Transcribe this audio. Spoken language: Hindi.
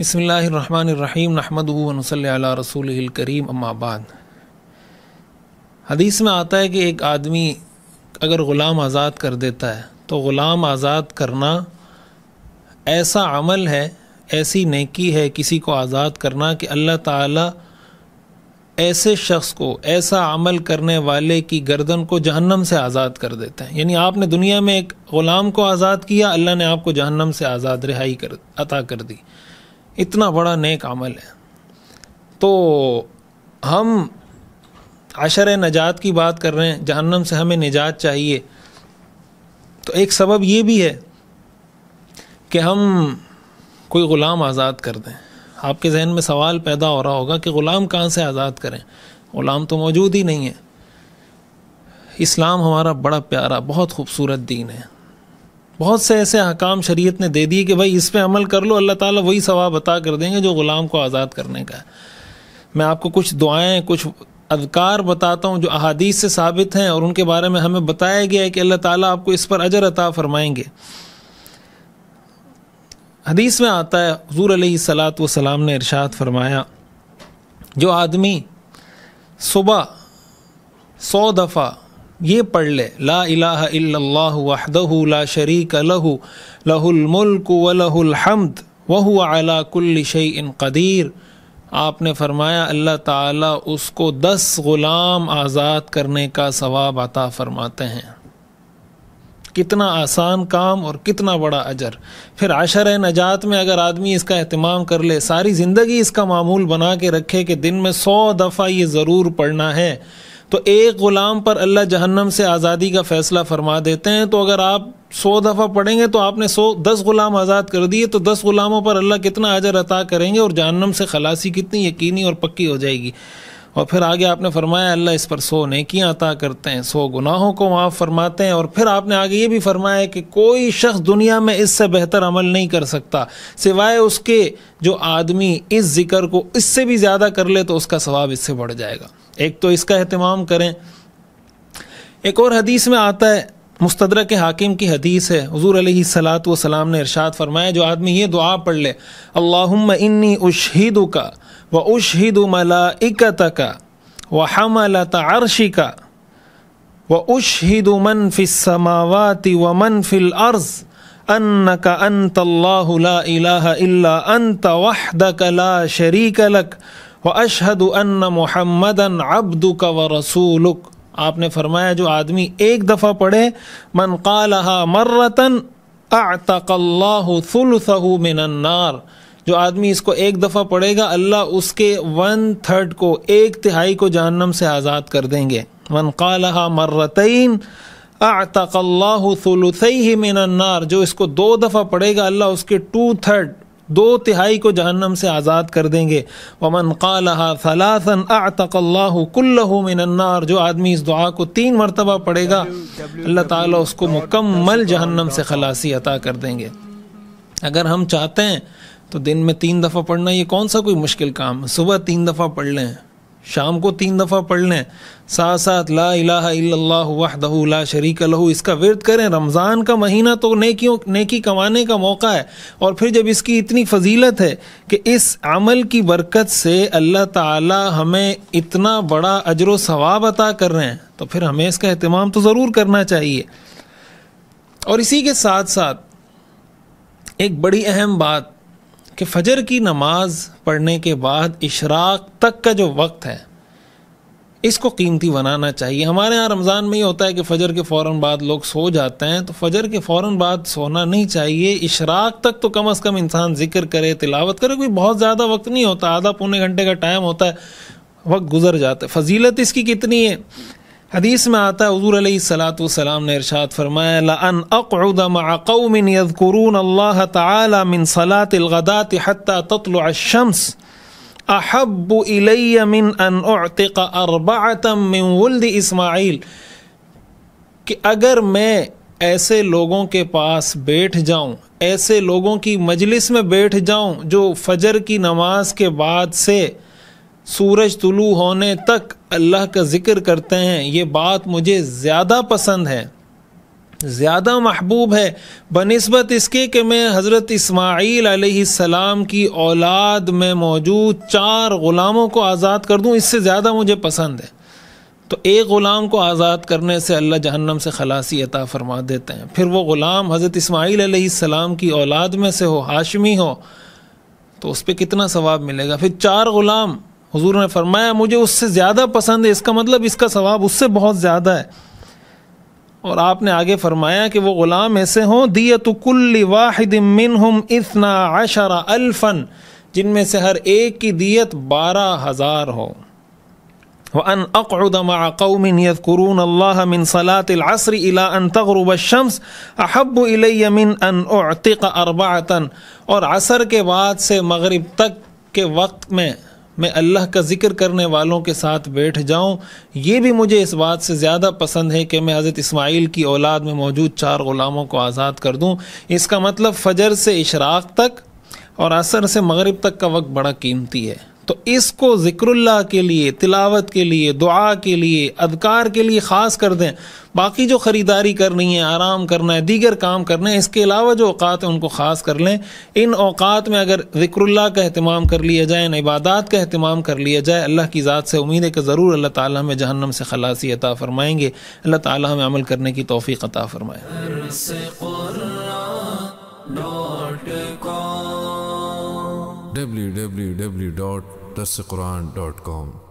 बसमीम नहमदूनसल रसूल करीम अम्माबाद हदीस में आता है कि एक आदमी अगर ग़ुलाम आज़ाद कर देता है तो ग़ुलाम आज़ाद करना ऐसा अमल है ऐसी नेकी है किसी को आज़ाद करना कि अल्लाह ताला ऐसे शख्स को ऐसा अमल करने वाले की गर्दन को जहन्नम से आज़ाद कर देते हैं यानी आपने दुनिया में एक ग़ुलाम को आज़ाद किया अल्लाह ने आपको जहन्नम से आज़ाद रिहाई कर अता कर दी इतना बड़ा नेक अमल है तो हम आशर नजात की बात कर रहे हैं जहन्नम से हमें निजात चाहिए तो एक सबब ये भी है कि हम कोई ग़ुलाम आज़ाद कर दें आपके जहन में सवाल पैदा हो रहा होगा कि ग़ुलाम कहाँ से आज़ाद करें ग़ुलाम तो मौजूद ही नहीं है इस्लाम हमारा बड़ा प्यारा बहुत खूबसूरत दीन है बहुत से ऐसे अहकाम शरीयत ने दे दिए कि भाई इस पर अमल कर लो अल्लाह ताला वही सवाब अता कर देंगे जो ग़ुलाम को आज़ाद करने का है मैं आपको कुछ दुआएं कुछ अदकार बताता हूँ जो अहादीस से साबित हैं और उनके बारे में हमें बताया गया है कि अल्लाह ताला आपको इस पर अजर अता फरमाएंगे हदीस में आता है हजूर सलात वसलाम ने इरशाद फरमाया जो आदमी सुबह सौ दफ़ा ये पढ़ ले ला इलाह इल्लल्लाह वहदहु ला शरीक लहु लहुल मुल्क व लहुल हम्द व अला कुल्ल शैइन कदीर आपने फरमाया अल्लाह ताला उसको दस ग़ुलाम आज़ाद करने का सवाब अता फरमाते हैं कितना आसान काम और कितना बड़ा अजर फिर आशर नजात में अगर आदमी इसका अहतमाम कर ले सारी ज़िंदगी इसका मामूल बना के रखे कि दिन में सौ दफ़ा ये ज़रूर पढ़ना है तो एक ग़ुलाम पर अल्लाह जहन्नम से आज़ादी का फ़ैसला फरमा देते हैं तो अगर आप सौ दफ़ा पढ़ेंगे तो आपने सौ दस ग़ुलाम आज़ाद कर दिए तो दस ग़ुलामों पर अल्लाह कितना अजर अता करेंगे और जहन्नम से खलासी कितनी यकीनी और पक्की हो जाएगी और फिर आगे आपने फरमाया अल्लाह इस पर सौ नेकियां अता करते हैं सौ गुनाहों को माफ़ फरमाते हैं और फिर आपने आगे ये भी फरमाया कि कोई शख्स दुनिया में इससे बेहतर अमल नहीं कर सकता सिवाय उसके जो आदमी इस जिक्र को इससे भी ज़्यादा कर ले तो उसका स्वाब इससे बढ़ जाएगा एक तो इसका अहतमाम करें एक और हदीस में आता है मुस्तदर के हाकिम की हदीस है हजूर सलात वसलाम ने इरशाद फरमाया जो आदमी ये दुआ पढ़ ले अल्लाम इन्नी उशहिदु का व उशहिद मलाइकत का व हम अरशी का व उशहीद मन फ़िसमावाति व मन फ़िल अर्ज़ अन्न का अंत ला इला अंत वाह शरीक लक व अशहद अन मोहम्मदन अब्दू का व रसूलुक आपने फरमाया जो आदमी एक दफ़ा पढ़े मन कालहा मर्रतन आतकल्लासहु मिनन्नार जो आदमी इसको एक दफ़ा पढ़ेगा अल्लाह उसके वन थर्ड को एक तिहाई को जहन्नम से आज़ाद कर देंगे मन कालहा मर्रतन आतकल्लासही मिनन्नार जो इसको दो दफ़ा पढ़ेगा अल्लाह उसके टू थर्ड दो तिहाई को जहन्नम से आज़ाद कर देंगे वमन क़ालहा फलासन और जो आदमी इस दुआ को तीन मरतबा पढ़ेगा अल्लाह ताला उसको मुकम्मल जहन्नम से खलासी अता कर देंगे अगर हम चाहते हैं तो दिन में तीन दफ़ा पढ़ना ये कौन सा कोई मुश्किल काम सुबह तीन दफ़ा पढ़ लें शाम को तीन दफ़ा पढ़ लें साथ साथ ला इलाह ला शरीक लहू इसका विरत करें रमज़ान का महीना तो नेकियों नेकी कमाने का मौका है और फिर जब इसकी इतनी फजीलत है कि इस अमल की बरकत से अल्लाह ताला हमें इतना बड़ा अजर सवाब अता कर रहे हैं तो फिर हमें इसका अहतमाम तो ज़रूर करना चाहिए और इसी के साथ साथ एक बड़ी अहम बात कि फजर की नमाज पढ़ने के बाद इशराक तक का जो वक्त है इसको कीमती बनाना चाहिए हमारे यहाँ रमज़ान में ये होता है कि फ़जर के फौरन बाद लोग सो जाते हैं तो फ़जर के फौरन बाद सोना नहीं चाहिए इशराक तक तो कम अज़ कम इंसान जिक्र करे तिलावत करे कोई बहुत ज़्यादा वक्त नहीं होता आधा पौने घंटे का टाइम होता है वक्त गुजर जाता है फजीलत इसकी कितनी है हदीस में आता हजूर सलात वसलाम ने इरशाद फरमाया अल्लाह ताला मिन सलातिलगदात हत्ता अहब इलैय कि अगर मैं ऐसे लोगों के पास बैठ जाऊं ऐसे लोगों की मजलिस में बैठ जाऊं जो फजर की नमाज के बाद से सूरज तुलू होने तक अल्लाह का ज़िक्र करते हैं ये बात मुझे ज़्यादा पसंद है ज़्यादा महबूब है बनस्बत इसके कि मैं हज़रत इसमाईल सलाम की औलाद में मौजूद चार ग़ुलामों को आज़ाद कर दूँ इससे ज़्यादा मुझे पसंद है तो एक ग़ुलाम को आज़ाद करने से अल्लाह जहन्नम से खलासी अता फरमा देते हैं फिर वो ग़ुलाम हज़रत इसमाईल सलाम की औलाद में से हो हाशमी हो तो उस पर कितना सवाब मिलेगा फिर चार ग़ुलाम हुजूर ने फरमाया मुझे उससे ज़्यादा पसंद है इसका मतलब इसका सवाब उससे बहुत ज़्यादा है और आपने आगे फरमाया कि वो ग़ुलाम ऐसे हों दियत कुल्ली वाहिद मिन हम इतना अशरा अल्फ़न जिनमें से हर एक की दियत बारह हज़ार हो वन अक़दमाक़मिन यदकुरून अल्लाह मिन सलातलसर इला अन शम्स अहब मिन अन अतिक अरबातन और असर के बाद से मगरब तक के वक्त में मैं अल्लाह का ज़िक्र करने वालों के साथ बैठ जाऊं ये भी मुझे इस बात से ज़्यादा पसंद है कि मैं हज़रत इस्माइल की औलाद में मौजूद चार ग़ुलामों को आज़ाद कर दूं इसका मतलब फ़जर से इशराक तक और असर से मगरब तक का वक्त बड़ा कीमती है तो इसको ज़िक्रुल्ला के लिए तिलावत के लिए दुआ के लिए अदकार के लिए ख़ास कर दें बाकी जो ख़रीदारी करनी है आराम करना है दीगर काम करना है इसके अलावा जो अवकात हैं उनको ख़ास कर लें इन औकात में अगर ज़िक्रुल्ला का अहतमाम कर लिया जाए इन इबादत का अहतमाम कर लिया जाए अल्लाह की ज़ात से उम्मीद है कि ज़रूर अल्लाह ताली हमें जहन्नम से खलासी अता फ़रमाएंगे अल्लाह ताली हमें अमल करने की तोफ़ी अता फ़रमाए www.dasquran.com